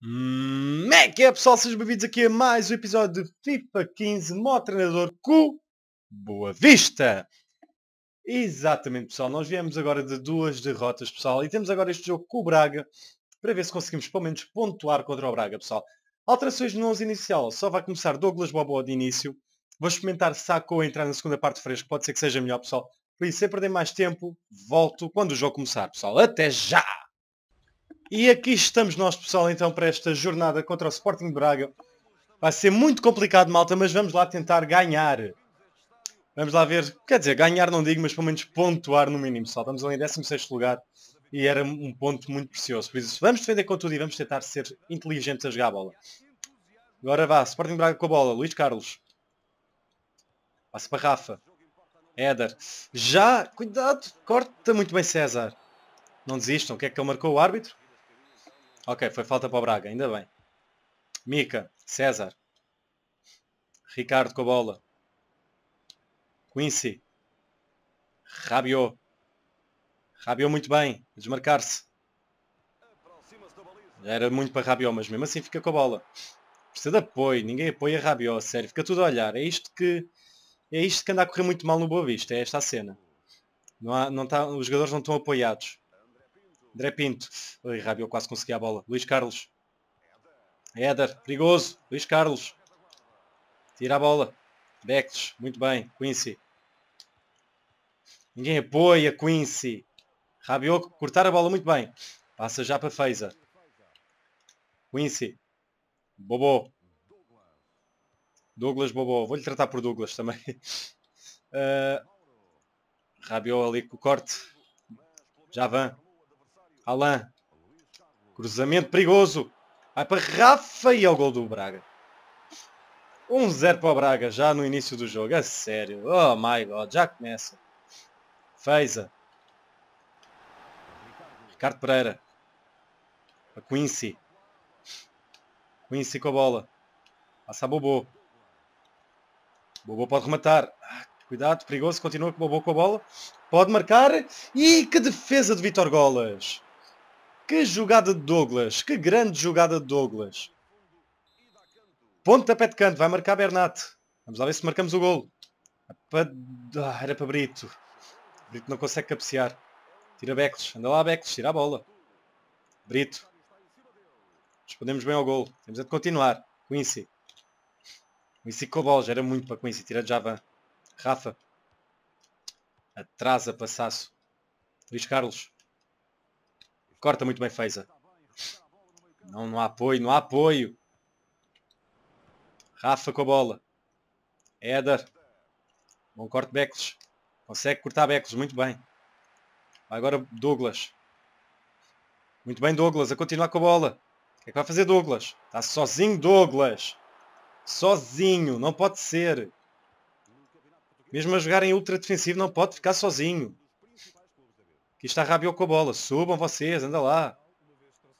Como é que é pessoal? Sejam bem-vindos aqui a mais um episódio de FIFA 15 Mó Treinador com Boa Vista! Exatamente pessoal, nós viemos agora de duas derrotas pessoal e temos agora este jogo com o Braga para ver se conseguimos pelo menos pontuar contra o Braga pessoal. Alterações no 11 inicial, só vai começar Douglas Bobo de início. Vou experimentar Saco ou entrar na segunda parte fresco, pode ser que seja melhor pessoal. Por isso, sem perder mais tempo, volto quando o jogo começar pessoal. Até já! E aqui estamos nós, pessoal, então, para esta jornada contra o Sporting Braga. Vai ser muito complicado, malta, mas vamos lá tentar ganhar. Vamos lá ver, quer dizer, ganhar não digo, mas pelo menos pontuar no mínimo, só. Estamos ali em 16º lugar e era um ponto muito precioso. Por isso, vamos defender com tudo e vamos tentar ser inteligentes a jogar a bola. Agora vá, Sporting Braga com a bola, Luís Carlos. Passa para Rafa. Éder. Já, cuidado, corta muito bem César. Não desistam, o que é que ele marcou o árbitro? Ok, foi falta para o Braga, ainda bem. Mica, César. Ricardo com a bola. Quincy. Rabiot. Rabiot muito bem. Desmarcar-se. Era muito para Rabiot, mas mesmo assim fica com a bola. Precisa de apoio. Ninguém apoia Rabiot, sério. Fica tudo a olhar. É isto que... É isto que anda a correr muito mal no Boa Vista. É esta a cena. Não há, não tá, os jogadores não estão apoiados. André Pinto. Ui, Rabiot quase conseguia a bola. Luís Carlos. Éder, perigoso. Luís Carlos. Tira a bola. Bectos, muito bem. Quincy. Ninguém apoia Quincy. Rabiot cortar a bola muito bem. Passa já para Feiza. Quincy. Bobô. Douglas Bobô. Vou-lhe tratar por Douglas também. Uh, eh, Rabiot ali com o corte. já vão. Alain. Cruzamento perigoso. Vai para Rafa e é o gol do Braga. 1-0 para o Braga já no início do jogo. A é sério. Oh my god. Já começa. Feiza. Ricardo Pereira. Para Quincy. Quincy com a bola. Passa a Bobo. Bobo pode rematar. Ah, cuidado, perigoso. Continua com o Bobo com a bola. Pode marcar. E que defesa de Vitor Golas. Que jogada de Douglas. Que grande jogada de Douglas. Ponta pé de canto. Vai marcar Bernat. Vamos lá ver se marcamos o gol. Ah, era para Brito. Brito não consegue cabecear. Tira Beckles. Anda lá Beckles. Tira a bola. Brito. Respondemos bem ao gol. Temos de continuar. Quincy. Quincy com a bola. Já era muito para Quincy. Tira Java. Rafa. Atrasa passaço. Luís Carlos. Corta muito bem, Feza. Não, não há apoio, não há apoio. Rafa com a bola. Éder. Bom corte, Beckles. Consegue cortar Beckles, muito bem. Agora Douglas. Muito bem, Douglas, a continuar com a bola. O que é que vai fazer Douglas? Está sozinho, Douglas. Sozinho, não pode ser. Mesmo a jogar em ultra defensivo, não pode ficar sozinho. Que está rabiou com a bola. Subam vocês, anda lá.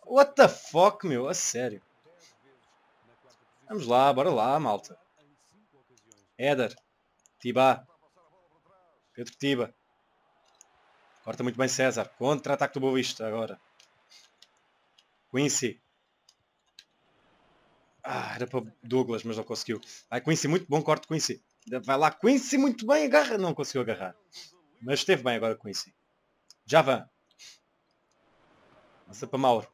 What the fuck, meu? A sério. Vamos lá, bora lá, malta. Éder. Tibá. Pedro Tiba. Corta muito bem César. Contra-ataque do Boa Vista agora. Quincy. Ah, era para Douglas, mas não conseguiu. Vai Quincy, muito bom corte Quincy. Vai lá Quincy, muito bem, agarra. Não conseguiu agarrar. Mas esteve bem agora Quincy. Javan. Lança para Mauro.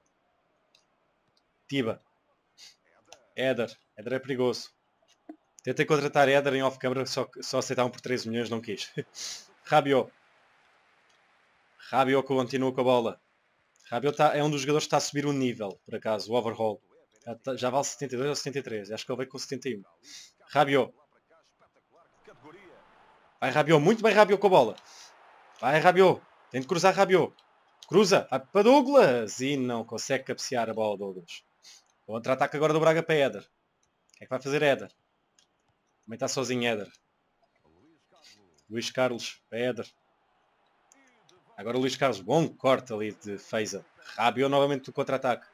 Tiba. Éder. Éder é perigoso. Tentei contratar Éder em off-camera, só, só um por 13 milhões, não quis. Rabiot. Rabiot continua com a bola. Rabiot tá, é um dos jogadores que está a subir um nível, por acaso, o overhaul. Já, tá, já vale 72 ou 73, acho que ele veio com 71. Rabiot. Vai Rabiot, muito bem Rabiot com a bola. Vai Rabiot. Tem de cruzar Rabiot. Cruza para Douglas e não consegue cabecear a bola Douglas. Contra-ataque agora do Braga para Éder. O que é que vai fazer Éder? Também está sozinho Éder. Luís Carlos para Éder. Agora o Luís Carlos, bom corte ali de Feisa. Rabiot novamente do contra-ataque.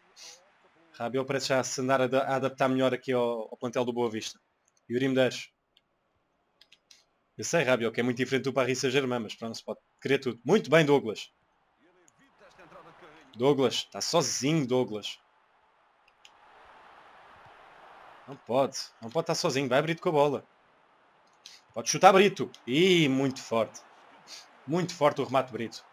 Rabiot parece já se andar a adaptar melhor aqui ao, ao plantel do Boa Vista. Yuri Medeiros. Eu sei, Rabiot, que é muito diferente do Paris Saint-Germain, mas pronto, se pode Crê tudo. Muito bem, Douglas. Douglas, está sozinho, Douglas. Não pode. Não pode estar sozinho. Vai, Brito, com a bola. Pode chutar, Brito. e muito forte. Muito forte o remate, Brito.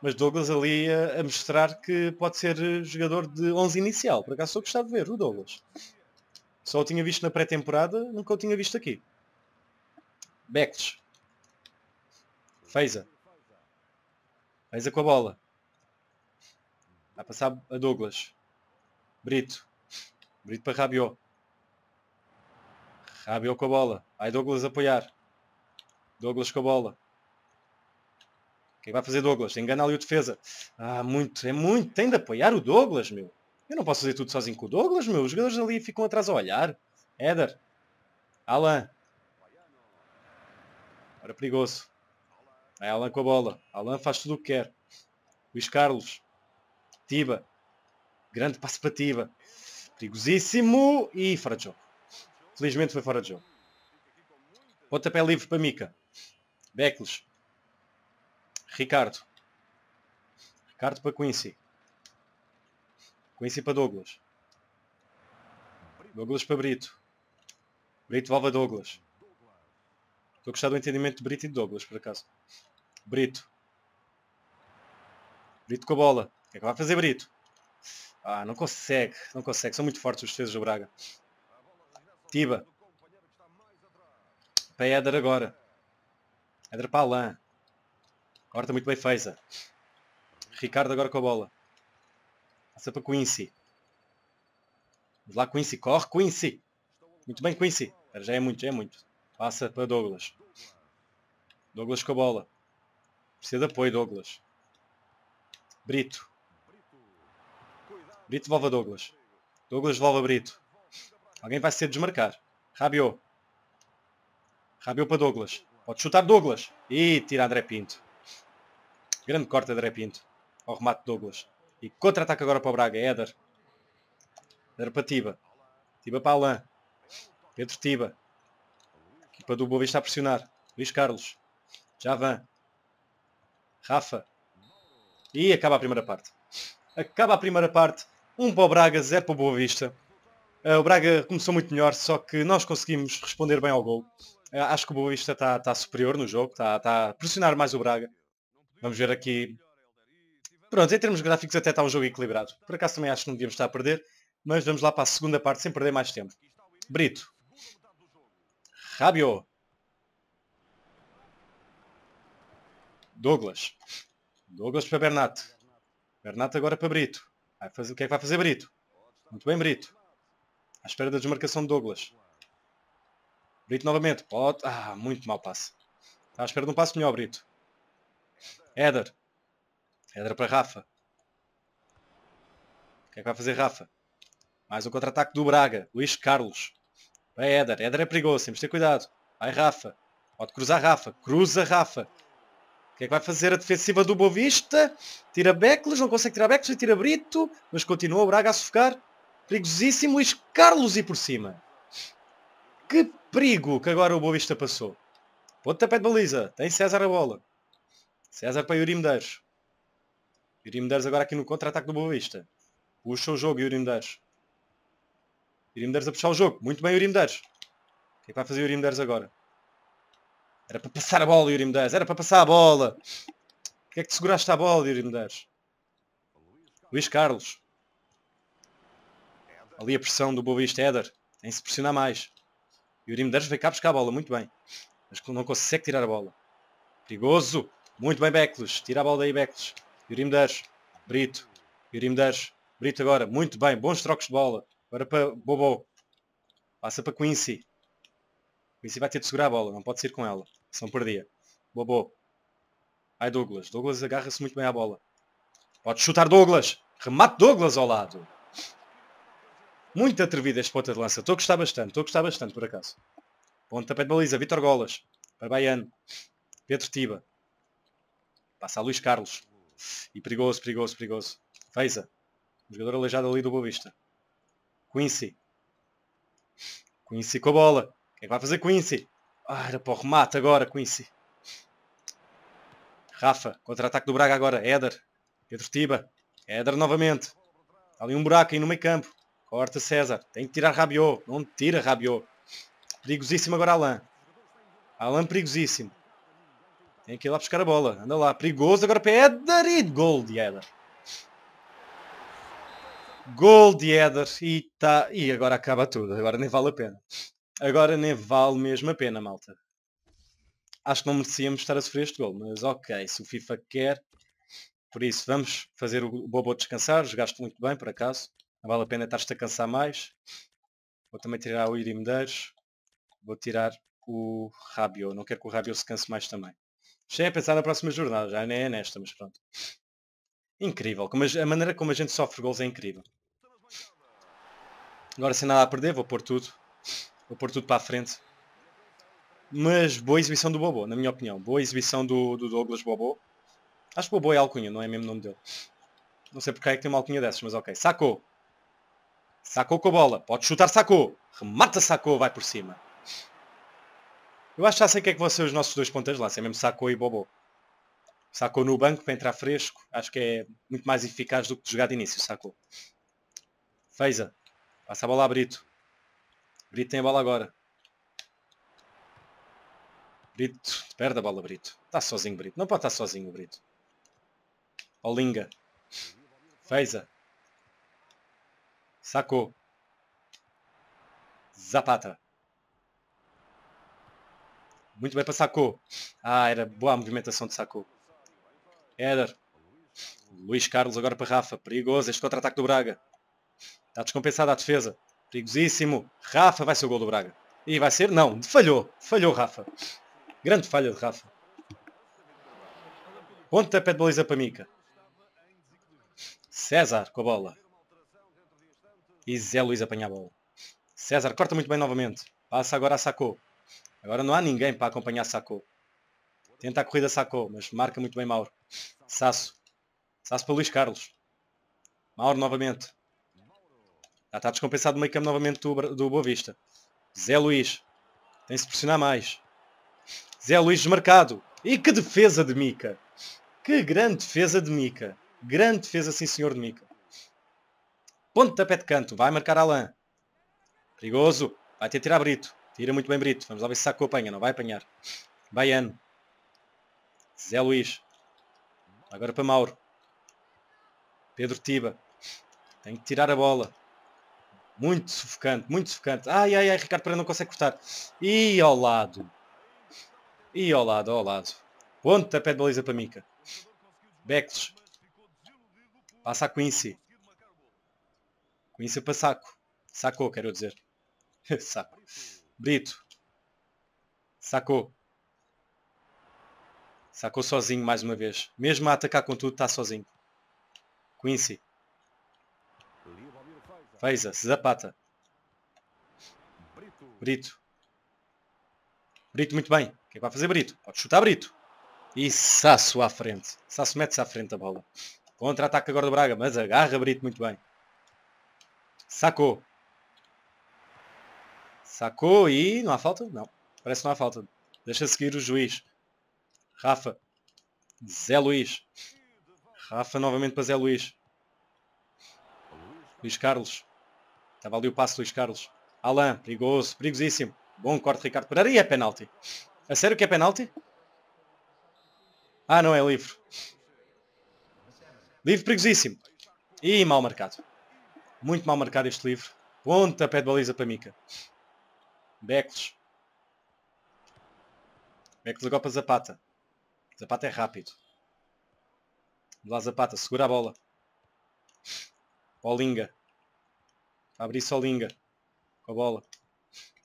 Mas Douglas ali a, a mostrar que pode ser eh, jogador de 11 inicial. Por acaso eu gostava de ver o Douglas. Só o tinha visto na pré-temporada, nunca o tinha visto aqui. Becks. Feiza. Feiza com a bola. Vai passar a Douglas. Brito. Brito para Rabiot. Rabiot com a bola. Vai Douglas apoiar. Douglas com a bola. Quem vai fazer Douglas? Engana ali o defesa. Ah, muito, é muito. Tem de apoiar o Douglas, meu. Eu não posso fazer tudo sozinho com o Douglas, meu. Os jogadores ali ficam atrás a olhar. Éder. Alan. Era perigoso. Vai Alan com a bola. Alan faz tudo o que quer. Luís Carlos. Tiba. Grande passo para Tiba. Perigosíssimo. E fora de jogo. Felizmente foi fora de jogo. Pontapé livre para Mica. Beckles. Ricardo. Ricardo para Quincy. Quincy para Douglas. Douglas para Brito. Brito Valva Douglas. Estou a gostar do entendimento de Brito e de Douglas, por acaso. Brito. Brito com a bola. O que é que vai fazer Brito? Ah, não consegue. Não consegue. São muito fortes os defesas do Braga. Tiba. Para Éder agora. Éder para Alain. Corta muito bem Feza. Ricardo agora com a bola. Passa para Quincy. Vamos lá, Quincy. Corre, Quincy. Muito bem, Quincy. Já é muito, já é muito. Passa para Douglas. Douglas com a bola. Precisa de apoio, Douglas. Brito. Brito devolve a Douglas. Douglas devolve a Brito. Alguém vai ser desmarcar. Rabiou. Rabiou para Douglas. Pode chutar Douglas. E tira André Pinto. Grande corte André Pinto. Ao remate de Douglas. E contra-ataque agora para o Braga. Éder. Éder para Tiba. Tiba para Alain. Pedro Tiba. Equipa do Boa Vista a pressionar. Luís Carlos. Javan. Rafa. E acaba a primeira parte. Acaba a primeira parte. Um para o Braga, zero para o Boa Vista. Eh, o Braga começou muito melhor, só que nós conseguimos responder bem ao gol. Eh, acho que o Boa Vista está tá superior no jogo, está tá a pressionar mais o Braga. Vamos ver aqui. Pronto, em termos gráficos até está um jogo equilibrado. Por acaso também acho que não devíamos estar a perder, mas vamos lá para a segunda parte sem perder mais tempo. Brito, Rabiot. Douglas. Douglas para Bernat. Bernat agora para Brito. Vai fazer, o que é que vai fazer Brito? Muito bem, Brito. À espera da desmarcação de Douglas. Brito novamente. Pode... Ah, muito mau passe. Está à espera de um passo melhor, Brito. Éder. Éder para Rafa. O que é que vai fazer Rafa? Mais um contra-ataque do Braga. Luís Carlos. Vai é, Éder. Éder é perigoso. Temos de ter cuidado. Vai Rafa. Pode cruzar Rafa. Cruza Rafa. O que é que vai fazer a defensiva do Bovista? Tira Beckles, não consegue tirar Beckles, tira Brito, mas continua o Braga a sufocar. Perigosíssimo, Luís Carlos e por cima. Que perigo que agora o Bovista passou. Pontapé de baliza, tem César a bola. César para Yuri Medeiros. Yuri Medeiros agora aqui no contra-ataque do Boavista. Puxa o jogo Yuri Medeiros. Irimdeiros a puxar o jogo. Muito bem, Irimdeiros. O que é que vai fazer o agora? Era para passar a bola, Yuri Era para passar a bola. que é que te seguraste a bola, Yuri Luís Carlos. Ali a pressão do Boavista Éder. Tem se pressionar mais. Yuri vai cá buscar a bola. Muito bem. Mas não consegue tirar a bola. Perigoso. Muito bem, Beckles. Tira a bola daí, Beckles. Yuri Brito. Yuri Brito agora. Muito bem. Bons trocos de bola. Agora para Bobo. Passa para Quincy. Quincy vai ter de segurar a bola, não pode ser com ela. Senão perdia. Bobo. Ai Douglas. Douglas agarra-se muito bem à bola. Pode chutar Douglas. Remate Douglas ao lado. Muito atrevida este ponta de lança. Estou a gostar bastante. Estou a gostar bastante, por acaso. Ponta pé de baliza. Vitor Golas. Para Baiano. Pedro Tiba. Passa a Luís Carlos. E perigoso, perigoso, perigoso. Feiza. jogador aleijado ali do Boa Vista. Quincy. Quincy com a bola. Quem é vai fazer Quincy? Ah, era para o remate agora, Quincy. Rafa, contra-ataque do Braga agora. Éder. Pedro Tiba. Éder novamente. Está ali um buraco aí no meio campo. Corta César. Tem que tirar Rabiot. Não tira Rabiot. Perigosíssimo agora Alain. Alain perigosíssimo. Tem que ir lá buscar a bola. Anda lá. Perigoso agora para Éder e gol de Éder. Gol de Eder e, tá, e agora acaba tudo. Agora nem vale a pena. Agora nem vale mesmo a pena, malta. Acho que não merecíamos estar a sofrer este gol, mas ok, se o FIFA quer. Por isso, vamos fazer o Bobo descansar. Jogaste muito bem, por acaso. Não vale a pena estar-te a cansar mais. Vou também tirar o Iri Medeiros. Vou tirar o Rabiot. Não quero que o Rabiot se canse mais também. Já é a pensar na próxima jornada, já nem é nesta, mas pronto. Incrível, como a, a maneira como a gente sofre gols é incrível. Agora sem nada a perder, vou pôr tudo. Vou pôr tudo para a frente. Mas boa exibição do Bobo, na minha opinião. Boa exibição do, do Douglas Bobo. Acho que Bobo é alcunha, não é mesmo o nome dele. Não sei porque é que tem uma alcunha dessas, mas ok. Sacou. Sacou com a bola. Pode chutar, sacou. Remata, sacou. Vai por cima. Eu acho que já sei o que é que vão ser os nossos dois pontas lá. Se é mesmo sacou e Bobo sacou no banco para entrar fresco, acho que é muito mais eficaz do que jogar de início, sacou? Feiza, passa a bola a Brito. Brito tem a bola agora. Brito, perde a bola Brito. Está sozinho Brito, não pode estar sozinho o Brito. Olinga. Feiza. Sacou. Zapata. Muito bem para Sacou. Ah, era boa a movimentação de Sacou. Éder. Luís Carlos agora para Rafa. Perigoso este contra-ataque do Braga. Está descompensada a defesa. Perigosíssimo. Rafa vai ser o gol do Braga. E vai ser? Não. Falhou. Falhou Rafa. Grande falha de Rafa. pé de baliza para Mica. César com a bola. E Zé Luís apanha a bola. César corta muito bem novamente. Passa agora a Sacou. Agora não há ninguém para acompanhar Sacou. Tenta a corrida sacou, mas marca muito bem Mauro. Sasso. Sasso para Luís Carlos. Mauro novamente. Já está descompensado o meio campo novamente do, do Boa Vista. Zé Luís. Tem-se de pressionar mais. Zé Luís desmarcado. E que defesa de Mica. Que grande defesa de Mica. Grande defesa, sim senhor de Mica. Ponto de pé de canto. Vai marcar Alain. Perigoso. Vai ter que tirar Brito. Tira muito bem Brito. Vamos lá ver se Sacou apanha. Não vai apanhar. Baiano. Zé Luís. Agora para Mauro. Pedro Tiba. Tem que tirar a bola. Muito sufocante, muito sufocante. Ai, ai, ai, Ricardo Pereira não consegue cortar. E ao lado. E ao lado, ao lado. Ponta pé de baliza para Mica. Beckles. Passa a Quincy. Quincy para Saco. Sacou, quero dizer. Saco. Brito. Sacou. Sacou sozinho mais uma vez. Mesmo a atacar com tudo, está sozinho. Quincy. Feiza. Zapata. Brito. Brito muito bem. Quem é vai fazer Brito? Pode chutar Brito. E Sasso à frente. Sasso mete-se à frente da bola. Contra-ataque agora do Braga, mas agarra Brito muito bem. Sacou. Sacou e não há falta? Não. Parece que não há falta. Deixa seguir o juiz. Rafa. Zé Luís. Rafa novamente para Zé Luís. Luís Carlos. Estava ali o passo Luís Carlos. Alain, perigoso, perigosíssimo. Bom corte Ricardo Pereira e é penalti. A sério que é penalti? Ah, não, é livre. Livre perigosíssimo. E mal marcado. Muito mal marcado este livre. Ponta pé de baliza para Mica. Beckles. Beckles agora para Zapata. Zapata é rápido. Lá Zapata, segura a bola. Olinga. Abrir Solinga. Com a bola.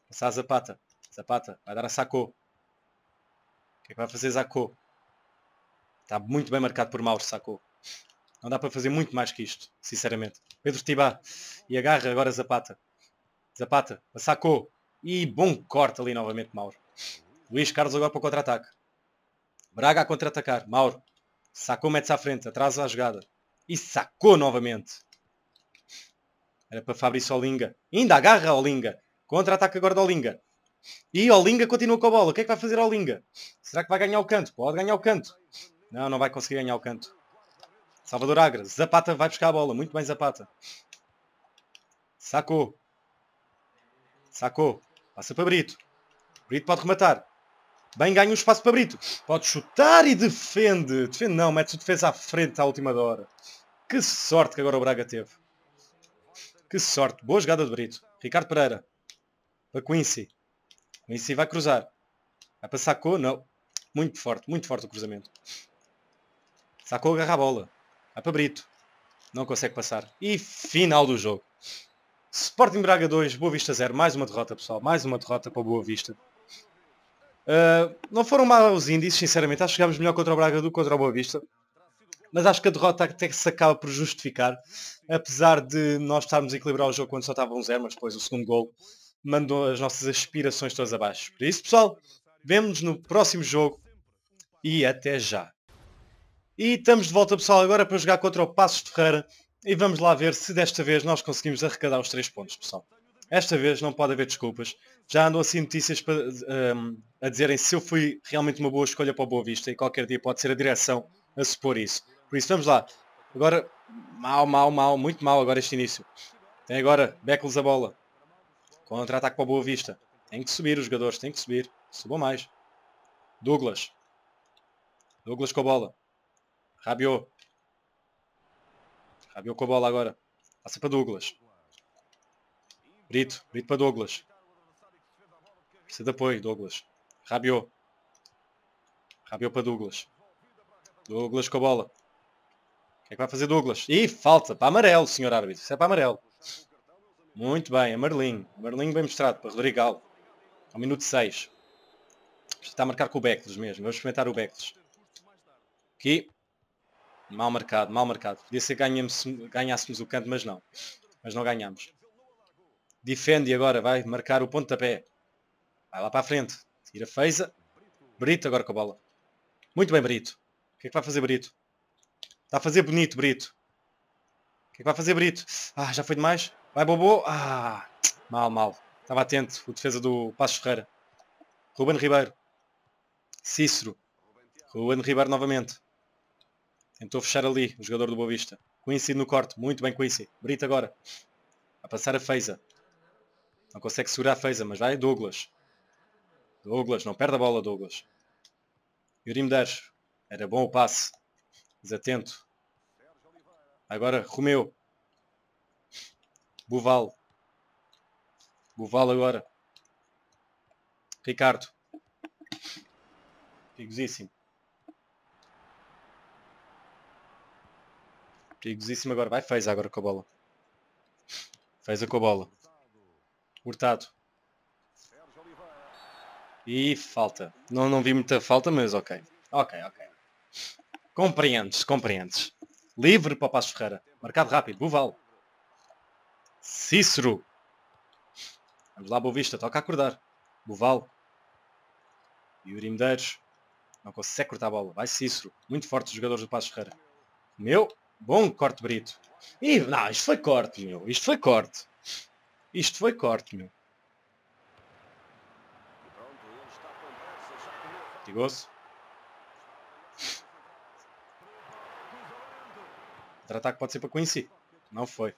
Passar a Zapata. Zapata, vai dar a Sacou. O que é que vai fazer Sacou? Está muito bem marcado por Mauro Sacou. Não dá para fazer muito mais que isto, sinceramente. Pedro Tibá. E agarra agora Zapata. Zapata, sacou. E bom corte ali novamente, Mauro. Luís Carlos agora para o contra-ataque. Braga a contra-atacar. Mauro. Sacou, mete-se à frente. Atrasa a jogada. E sacou novamente. Era para Fabrício Olinga. Ainda agarra Olinga. Contra-ataque agora de Olinga. E Olinga continua com a bola. O que é que vai fazer Olinga? Será que vai ganhar o canto? Pode ganhar o canto. Não, não vai conseguir ganhar o canto. Salvador Agra. Zapata vai buscar a bola. Muito bem Zapata. Sacou. Sacou. Passa para Brito. Brito pode rematar. Bem ganha um espaço para Brito. Pode chutar e defende. Defende não, mete-se defesa à frente à última hora. Que sorte que agora o Braga teve. Que sorte. Boa jogada de Brito. Ricardo Pereira. Para Quincy. Quincy vai cruzar. Vai para Sacou? Não. Muito forte, muito forte o cruzamento. Sacou, agarra a bola. Vai para Brito. Não consegue passar. E final do jogo. Sporting Braga 2, Boa Vista 0. Mais uma derrota, pessoal. Mais uma derrota para o Boa Vista. Ah, não foram mal os índices, sinceramente. Acho que chegámos melhor contra o Braga do que contra o Boa Vista. Mas acho que a derrota até que se acaba por justificar. Apesar de nós estarmos a equilibrar o jogo quando só estava um zero, mas depois o segundo gol mandou as nossas aspirações todas abaixo. Por isso, pessoal, vemos nos no próximo jogo e até já. E estamos de volta, pessoal, agora para jogar contra o Passos de Ferreira e vamos lá ver se desta vez nós conseguimos arrecadar os três pontos, pessoal. Esta vez não pode haver desculpas. Já andam assim notícias para, um, ah, a dizerem se eu fui realmente uma boa escolha para o Boa Vista e qualquer dia pode ser a direção a supor isso. Por isso, vamos lá. Agora, mal, mal, mal, muito mal agora este início. Tem agora Beckles a bola. Contra-ataque para o Boa Vista. Tem que subir os jogadores, tem que subir. Subam mais. Douglas. Douglas com a bola. Rabiou Rabiou com a bola agora. Passa para Douglas. Brito. Brito para Douglas. Precisa de apoio, Douglas. Rabiot. Rabiot para Douglas. Douglas com a bola. O que é que vai fazer Douglas? Ih, falta para amarelo, senhor árbitro. Isso é para amarelo. Muito bem, a Marlinho. Marlinho bem mostrado para Rodrigo Ao minuto 6. Está a marcar com o Beckles mesmo. Vamos experimentar o Beckles. Aqui. Mal marcado, mal marcado. Podia ser que ganhássemos o canto, mas não. Mas não ganhámos. Defende agora, vai marcar o pontapé. Vai lá para a frente. Tira feisa. Brito agora com a bola. Muito bem, Brito. O que é que vai fazer Brito? Está a fazer bonito, Brito. O que é que vai fazer Brito? Ah, já foi demais. Vai, Bobo. Ah, mal, mal. Estava atento. O defesa do Passos Ferreira. Ruben Ribeiro. Cícero. Ruben Ribeiro novamente. Tentou fechar ali o jogador do Boa Vista. Quincy no corte. Muito bem, Quincy. Brito agora. A passar a feisa. Não consegue segurar a feisa, mas vai Douglas. Douglas, não perde a bola, Douglas. Yuri Medeiros. Era bom o passe. Desatento. Agora Romeu. Buval. Buval agora. Ricardo. Perigosíssimo. Perigosíssimo agora. Vai fez agora com a bola. Fez a com a bola. Hurtado. E falta. Não, não vi muita falta, mas ok. Ok, ok. Compreendes, compreendes. Livre para Passos Ferreira. Marcado rápido. Buval. Cícero. Vamos lá, Boa Vista. Toca a acordar. Buval. Yuri Medeiros. Não consegue cortar a bola. Vai Cícero. Muito forte os jogadores do Passos Ferreira. Meu. Bom corte, Brito. E, não, isto foi corte, meu. Isto foi corte. Isto foi corte, meu. Perigoso. Contra-ataque pode ser para Quincy. Não foi.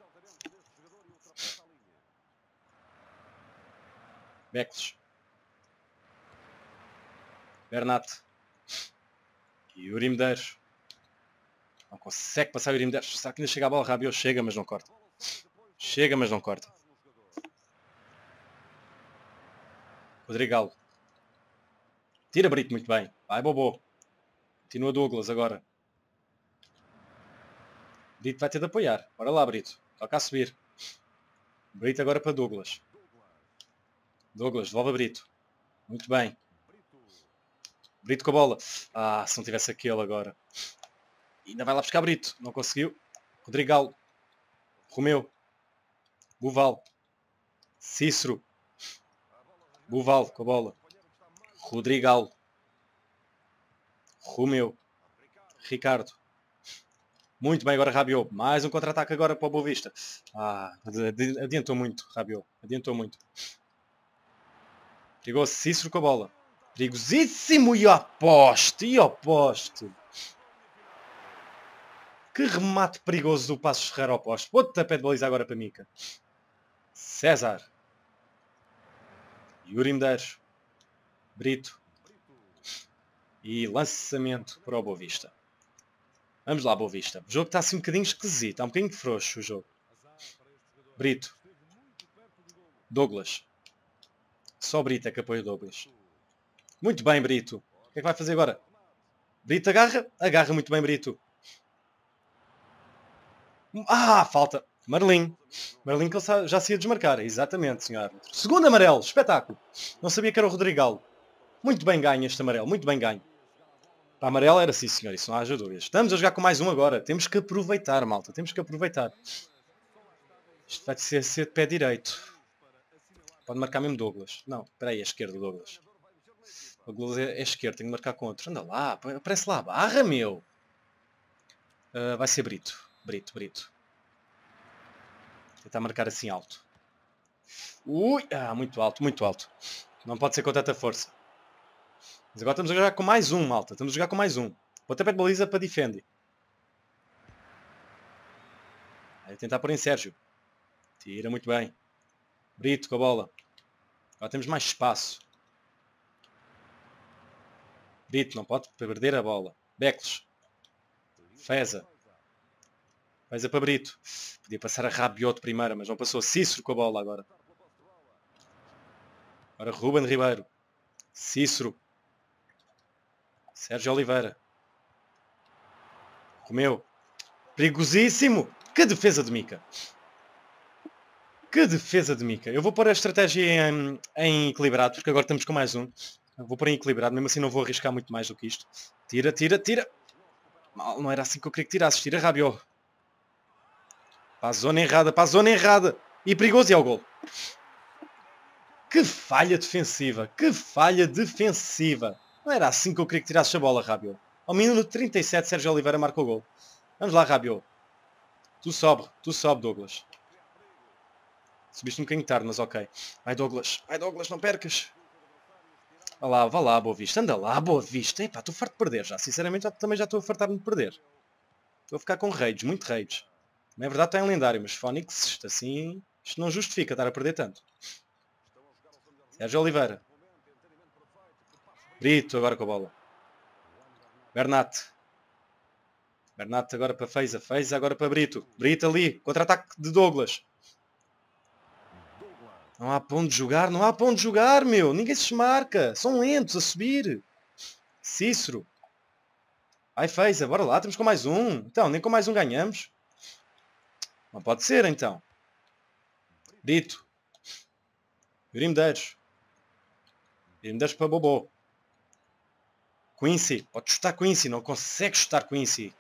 Beckles. Bernat. E Yuri Medeiros. Não consegue passar o Yuri Medeiros. Será que ainda chega a bola? Rabiot chega, mas não corta. Chega, mas não corta. Rodrigo Galo. Tira Brito, muito bem. Vai, Bobo. Continua Douglas agora. Brito vai ter de apoiar. Bora lá, Brito. Toca a subir. Brito agora para Douglas. Douglas, devolve a Brito. Muito bem. Brito com a bola. Ah, se não tivesse aquele agora. E ainda vai lá buscar Brito. Não conseguiu. Rodrigal. Romeu. Buval. Cícero. Buval com a bola. Rodrigal, Romeu, Ricardo. Muito bem agora Rabiot. Mais um contra-ataque agora para o Boa Vista. Ah, adiantou muito Rabiot. Adiantou muito. Perigoso Cícero com a bola. Perigosíssimo e oposto E oposto. Que remate perigoso do Passos Ferreira ao poste. Outro tapete de baliza agora para Mica. César. Yuri Medeiros. Brito. E lançamento para o Bovista. Vamos lá, Bovista, O jogo está assim um bocadinho esquisito. Está um bocadinho frouxo o jogo. Brito. Douglas. Só Brito é que apoia o Douglas. Muito bem, Brito. O que é que vai fazer agora? Brito agarra. Agarra muito bem, Brito. Ah, falta. Marlin. Marlin que já se ia desmarcar. Exatamente, senhor Segundo amarelo. Espetáculo. Não sabia que era o Rodrigo muito bem ganho este amarelo, muito bem ganho. Para amarelo era sim, senhor, isso não haja dúvidas. Estamos a jogar com mais um agora. Temos que aproveitar, malta. Temos que aproveitar. Isto vai ser, ser de pé direito. Pode marcar mesmo Douglas. Não, espera aí, é esquerdo Douglas. O Douglas é, é esquerdo, tenho que marcar com outro. Anda lá, aparece lá. Barra, meu! Uh, vai ser Brito. Brito, Brito. Tentar marcar assim alto. Ui! Ah, muito alto, muito alto. Não pode ser com tanta força. Mas agora estamos a jogar com mais um, malta. Estamos a jogar com mais um. Pontapé de baliza para defender Vai tentar pôr em Sérgio. Tira muito bem. Brito com a bola. Agora temos mais espaço. Brito não pode perder a bola. Becles. Feza. Feza para Brito. Podia passar a Rabiot primeira, mas não passou. Cícero com a bola agora. Agora Ruben Ribeiro. Cícero. Sérgio Oliveira. Romeu. Perigosíssimo. Que defesa de Mica. Que defesa de Mica. Eu vou pôr a estratégia em, em equilibrado, porque agora estamos com mais um. Eu vou pôr em equilibrado, mesmo assim não vou arriscar muito mais do que isto. Tira, tira, tira. Mal, não era assim que eu queria que tirasses. Tira, Rabiot. Para a zona errada, para a zona errada. E perigoso e é o gol. Que falha defensiva. Que falha defensiva. Não era assim que eu queria que tirasse a bola, Rabiot. Ao minuto 37, Sérgio Oliveira marca o gol. Vamos lá, Rabiot. Tu sobe, tu sobe, Douglas. Subiste um bocadinho tarde, mas ok. Vai, Douglas. Vai, Douglas, não percas. Vá lá, vá lá, Boa Vista. Anda lá, Boa Vista. Epá, estou farto de perder já. Sinceramente, já, também já estou a fartar-me de perder. Estou a ficar com raids, muito raids. Não é verdade, está em lendário, mas Fónix, isto assim... Isto não justifica estar a perder tanto. Sérgio Oliveira. Brito agora com a bola. Bernat. Bernat agora para Feiza. Feiza agora para Brito. Brito ali. Contra-ataque de Douglas. Não há ponto de jogar. Não há ponto de jogar, meu. Ninguém se marca. São lentos a subir. Cícero. Vai Feiza. Bora lá. Estamos com mais um. Então, nem com mais um ganhamos. Não pode ser, então. Brito. Yurim Deiros. para Bobô. Quincy, pode chutar Quincy, não consegue chutar Quincy.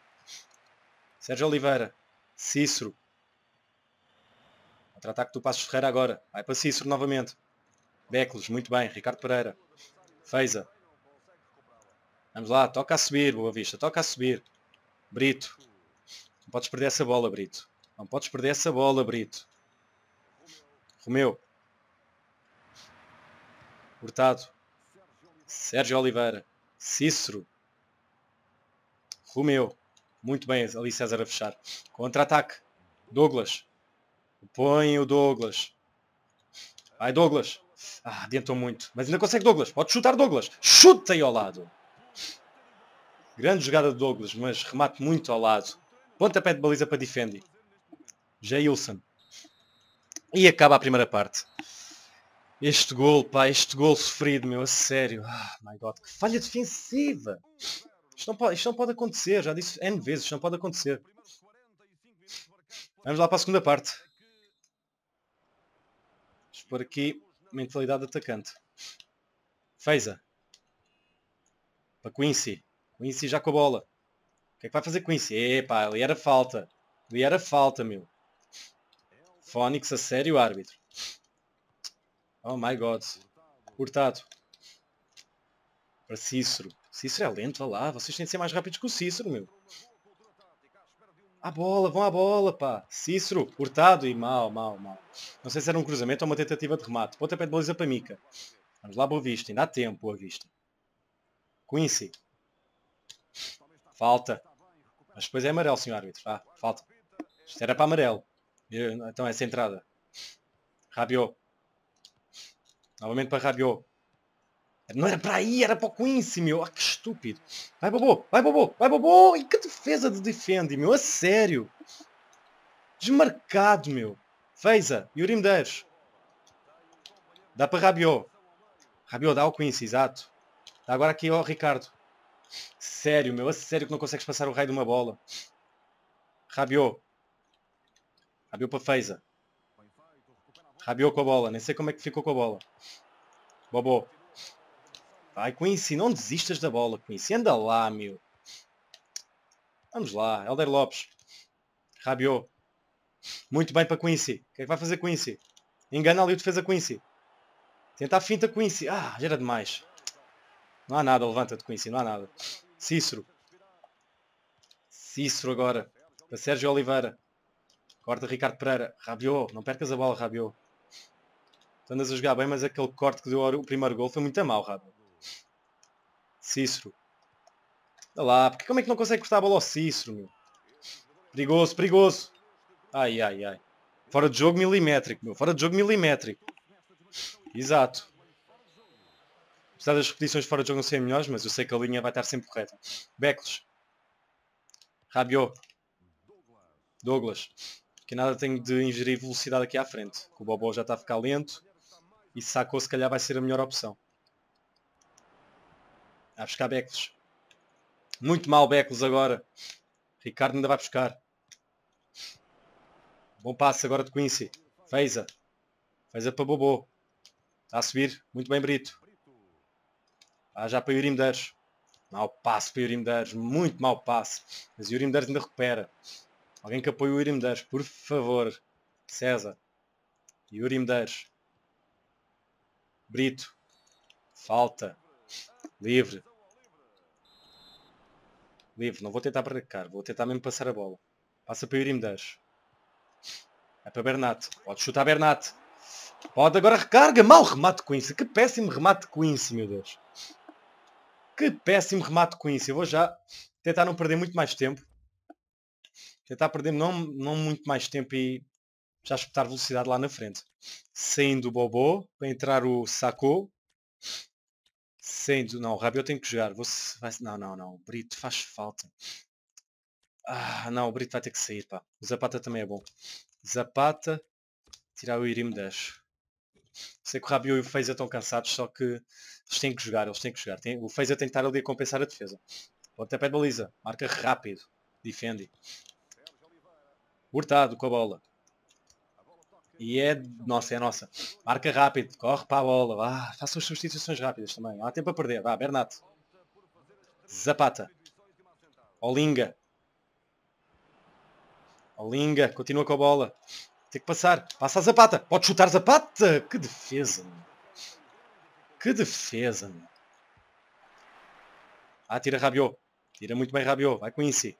Sérgio Oliveira, Cícero. Contra-ataque do Passos Ferreira agora. Vai para Cícero novamente. Beckles, muito bem. Ricardo Pereira. Feiza. Vamos lá, toca a subir, Boa Vista, toca a subir. Brito. Não podes perder essa bola, Brito. Não podes perder essa bola, Brito. Romeu. Hurtado. Sérgio Oliveira. Cícero. Romeu. Muito bem, ali César a fechar. Contra-ataque. Douglas. Põe o Douglas. Vai Douglas. Ah, adiantou muito. Mas ainda consegue Douglas. Pode chutar Douglas. Chuta aí ao lado. Grande jogada de Douglas, mas remate muito ao lado. Pontapé de baliza para defender Jailson. E acaba a primeira parte. Este gol, pá, este gol sofrido, meu, a sério. Oh, my God, que falha defensiva. Isto não, pode, isto não pode acontecer, já disse N vezes, isto não pode acontecer. Vamos lá para a segunda parte. Vamos pôr aqui mentalidade atacante. feza Para Quincy. Quincy já com a bola. O que é que vai fazer Quincy? Epá, ali era falta. Ali era falta, meu. Fónix a sério, árbitro. Oh my god. Cortado. Para Cícero. Cícero é lento, olha lá. Vocês têm de ser mais rápidos que o Cícero, meu. À bola, vão à bola, pá. Cícero, cortado e mal, mal, mal. Não sei se era um cruzamento ou uma tentativa de remate. pé de baliza para Mica. Vamos lá, Boa Vista. Ainda há tempo, Boa Vista. Quincy. Falta. Mas depois é amarelo, senhor árbitro. Ah, falta. Isto era para amarelo. então essa entrada. Rabiot. Novamente para Rabiot. Não era para aí, era para o Quincy, meu. Ah, que estúpido. Vai, Bobo. Vai, Bobo. Vai, Bobo. Oh, e que defesa de defende, meu. A sério. Desmarcado, meu. Feiza. Yuri Medeiros. Dá para Rabiot. Rabiot dá ao Quincy, exato. Dá agora aqui ao Ricardo. Sério, meu. A sério que não consegues passar o raio de uma bola. Rabiot. Rabiot para Feiza. Rabiou com a bola. Nem sei como é que ficou com a bola. Bobô. Vai, Quincy. Não desistas da bola, Quincy. Anda lá, meu. Vamos lá. Helder Lopes. Rabiou. Muito bem para Quincy. O que é que vai fazer Quincy? Engana ali o defesa Quincy. Tenta a finta Quincy. Ah, já era demais. Não há nada. Levanta-te, Quincy. Não há nada. Cícero. Cícero agora. Para Sérgio Oliveira. Corta Ricardo Pereira. Rabiou. Não percas a bola, Rabiou andas a jogar bem, mas aquele corte que deu o primeiro gol foi muito mal, Rabi. Cícero. Olha lá, porque como é que não consegue cortar a bola ao Cícero, meu? Perigoso, perigoso. Ai, ai, ai. Fora de jogo milimétrico, meu. Fora de jogo milimétrico. Exato. Apesar das repetições fora de jogo não serem melhores, mas eu sei que a linha vai estar sempre correta. Beckles. Rabiot. Douglas. Que nada tenho de ingerir velocidade aqui à frente. O Bobo já está a ficar lento. E sacou se calhar vai ser a melhor opção. A buscar Beckles. Muito mal Beckles agora. Ricardo ainda vai buscar. Bom passo agora de Quincy. Feiza. Feiza para Bobo. Está a subir. Muito bem Brito. Ah já para Yuri Medeiros. Mal passo para Yuri Medeiros. Muito mau passo. Mas Yuri Medeiros ainda recupera. Alguém que apoie o Yuri Medeiros. Por favor. César. Yuri Medeiros. Brito. Falta. Livre. Livre. Não vou tentar marcar. Vou tentar mesmo passar a bola. Passa para o Yuri Medeiros. É para Bernat. Pode chutar Bernat. Pode agora recarga. Mal remate isso. Que péssimo remate isso, meu Deus. Que péssimo remate isso. Eu vou já tentar não perder muito mais tempo. Tentar perder não, não muito mais tempo e já espetar velocidade lá na frente. Saindo o Bobo, para entrar o Sacco. Saindo, não, o Rabiot tem que jogar. Vou, vai, não, não, não, o Brito faz falta. Ah, não, o Brito vai ter que sair, pá. O Zapata também é bom. Zapata, tirar o Irim 10. Sei que o Rabiot e o Feiza estão cansados, só que eles têm que jogar, eles têm que jogar. Tem, o Feiza tem que estar ali a compensar a defesa. Bota pé de baliza, marca rápido, defende. Hurtado com a bola. E é, nossa, é nossa. Marca rápido, corre para a bola, vá, faça as substituições rápidas também. Há tempo a perder, vá, Bernat. Zapata. Olinga. Olinga, continua com a bola. Tem que passar. Passa a Zapata. Pode chutar Zapata. Que defesa. Que defesa. Ah, tira Rabiot. Tira muito bem Rabiot. Vai com Inci.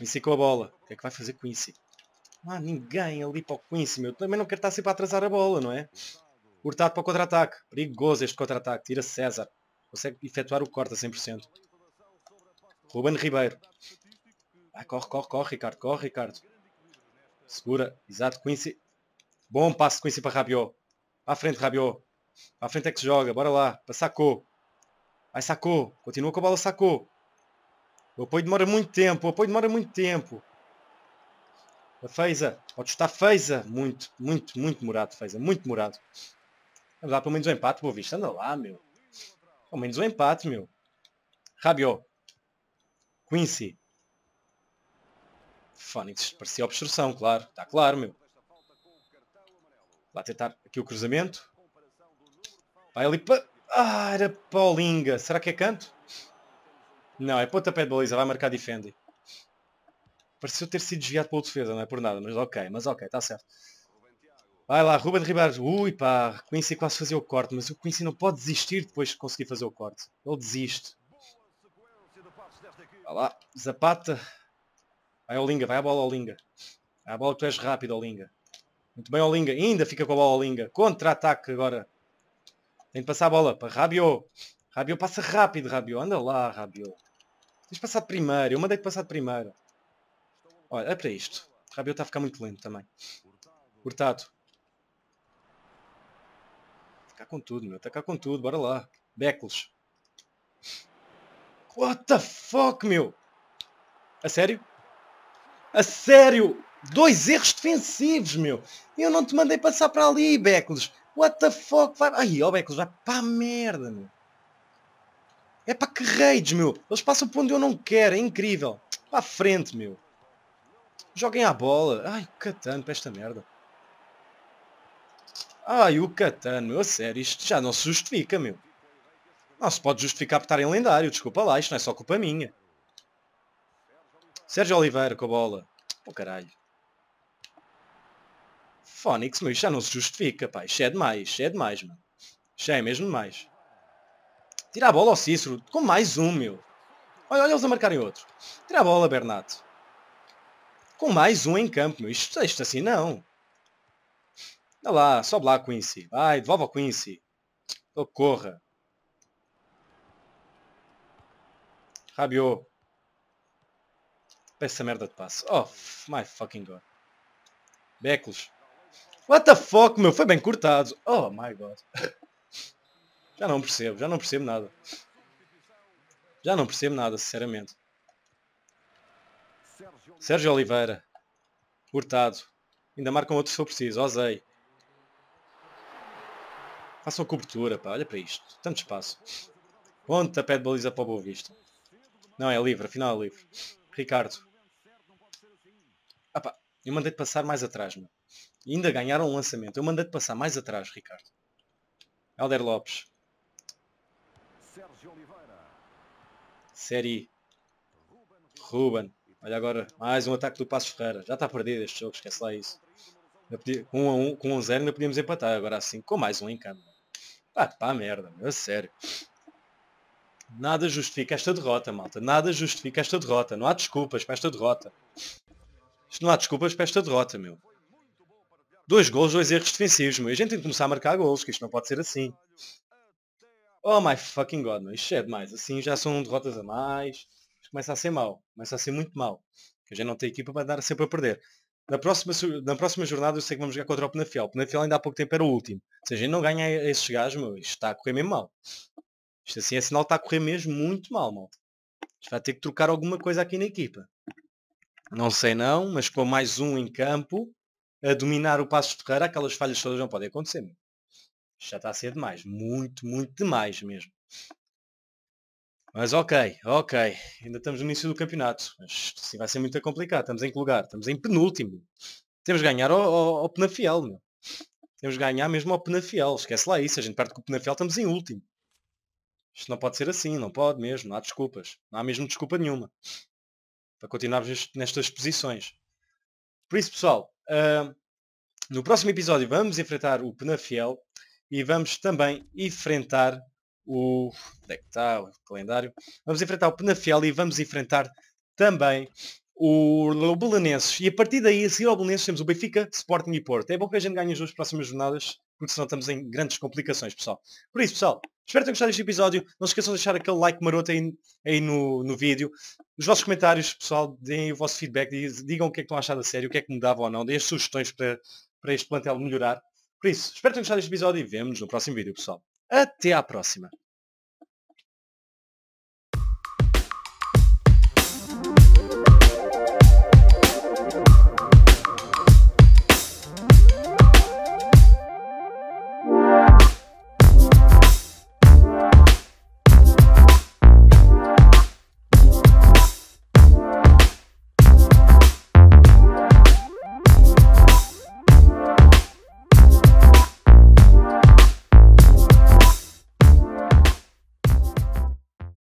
Inci com a bola. O que é que vai fazer com Inci? Não ah, há ninguém ali para o Quincy, meu. Também não quero estar sempre a atrasar a bola, não é? Cortado para o contra-ataque. Perigoso este contra-ataque. Tira César. Consegue efetuar o corte a 100%. Ruben Ribeiro. Vai, corre, corre, corre, Ricardo. Corre, Ricardo. Segura. Exato, Quincy. Bom passo de Quincy para Rabiot. À frente, Rabiot. À frente é que se joga. Bora lá. Para Sacou. Vai, Sacou. Continua com a bola, Sacou. O apoio demora muito tempo. O apoio demora muito tempo. A Feiza. Pode estar Feiza. Muito, muito, muito morado, Feiza. Muito morado. Vamos lá, pelo menos um empate, Boa Vista. Anda lá, meu. Pelo menos um empate, meu. Rabiot. Quincy. Fónix parecia obstrução, claro. Está claro, meu. vai tentar aqui o cruzamento. Vai ali para... Ah, era Paulinga. Será que é canto? Não, é pontapé de baliza. Vai marcar defende. Pareceu ter sido desviado o defesa, não é por nada, mas ok, mas ok, está certo. Vai lá, Ruben Ribeiro. Ui pá, Quincy é quase fazer o corte, mas o Quincy não pode desistir depois de conseguir fazer o corte. Ele desiste. Vai lá, Zapata. Vai Olinga, vai a bola Olinga. Vai a bola que tu és rápido, Olinga. Muito bem, Olinga. Ainda fica com a bola Olinga. Contra-ataque agora. Tem de passar a bola para Rabiot. Rabiot passa rápido, Rabiot. Anda lá, Rabiot. Tens de passar primeiro. Eu mandei-te passar primeiro. Olha, é para isto. Rabiot está a ficar muito lento também. Hurtado. Ficar com tudo, meu. cá com tudo. Bora lá. Beckles. What the fuck, meu? A sério? A sério? Dois erros defensivos, meu. Eu não te mandei passar para ali, Beckles. What the fuck? Vai... Aí ó, Beckles, vai para a merda, meu. É para que raids, meu. Eles passam por onde eu não quero. É incrível. Para a frente, meu. Joguem a bola. Ai, Catano, para esta merda. Ai, o Catano, meu, a sério, isto já não se justifica, meu. Não se pode justificar por estar em lendário, desculpa lá, isto não é só culpa minha. Sérgio Oliveira com a bola. Pô, caralho. Fónix, meu, isto já não se justifica, pá. Isto é demais, isto é demais, mano. Isto é mesmo demais. Tira a bola ao Cícero, com mais um, meu. Olha, olha eles a marcarem outro. Tira a bola, Bernardo com mais um em campo, meu. Isto, isto assim não. Olha lá, sobe lá, Quincy. Vai, devolve ao Quincy. Socorra. Rabiot. Peça merda de passe. Oh, my fucking god. Beckles. What the fuck, meu? Foi bem cortado. Oh, my god. Já não percebo, já não percebo nada. Já não percebo nada, sinceramente. Sérgio Oliveira. Hurtado. Ainda marcam outro se for preciso. Ozei. Façam cobertura, pá. Olha para isto. Tanto espaço. Onde pé de baliza para o Boa Vista. Não, é livre. Afinal é livre. Ricardo. Ah, Eu mandei-te passar mais atrás, meu. E ainda ganharam um lançamento. Eu mandei-te passar mais atrás, Ricardo. Helder Lopes. Sérgio Oliveira. Série. Ruben. Olha agora, mais um ataque do Passo Ferreira. Já está perdido este jogo, esquece lá isso. Com um, a um, com um zero ainda podíamos empatar, agora assim, com mais um em campo. Pá, pá, merda, meu, a sério. Nada justifica esta derrota, malta. Nada justifica esta derrota. Não há desculpas para esta derrota. Isto não há desculpas para esta derrota, meu. Dois gols, dois erros defensivos, meu. E a gente tem que começar a marcar gols, que isto não pode ser assim. Oh my fucking god, meu. Isto é demais. Assim já são derrotas a mais começa a ser mau, começa a ser muito mau. Que a gente não tem equipa para dar sempre a perder. Na próxima, na próxima jornada eu sei que vamos jogar contra o Penafiel. O Penafiel ainda há pouco tempo era o último. Se a gente não ganha esses gajos, meu, isto está a correr mesmo mal. Isto assim é sinal que está a correr mesmo muito mal, mal. Isto vai ter que trocar alguma coisa aqui na equipa. Não sei não, mas com mais um em campo, a dominar o passo de Ferreira, aquelas falhas todas não podem acontecer. Meu. Isto já está a ser demais. Muito, muito demais mesmo. Mas ok, ok. Ainda estamos no início do campeonato. Mas sim, vai ser muito complicado. Estamos em que lugar? Estamos em penúltimo. Temos de ganhar ao, ao, ao Penafiel, meu. Temos de ganhar mesmo ao Penafiel. Esquece lá isso. A gente perde com o Penafiel, estamos em último. Isto não pode ser assim, não pode mesmo. Não há desculpas. Não há mesmo desculpa nenhuma. Para continuarmos nestas posições. Por isso, pessoal, uh, no próximo episódio vamos enfrentar o Penafiel e vamos também enfrentar o. Onde é que está? O calendário. Vamos enfrentar o Penafiel e vamos enfrentar também o, o Belenenses. E a partir daí, a seguir ao Belenenses, temos o Benfica, Sporting e Porto. É bom que a gente ganhe as duas próximas jornadas, porque senão estamos em grandes complicações, pessoal. Por isso, pessoal, espero que tenham gostado deste episódio. Não se esqueçam de deixar aquele like maroto aí, aí no, no vídeo. Os vossos comentários, pessoal, deem o vosso feedback, digam o que é que estão a achar da série, o que é que mudava ou não, deem as sugestões para, para este plantel melhorar. Por isso, espero que tenham gostado deste episódio e vemos nos no próximo vídeo, pessoal. Até à próxima.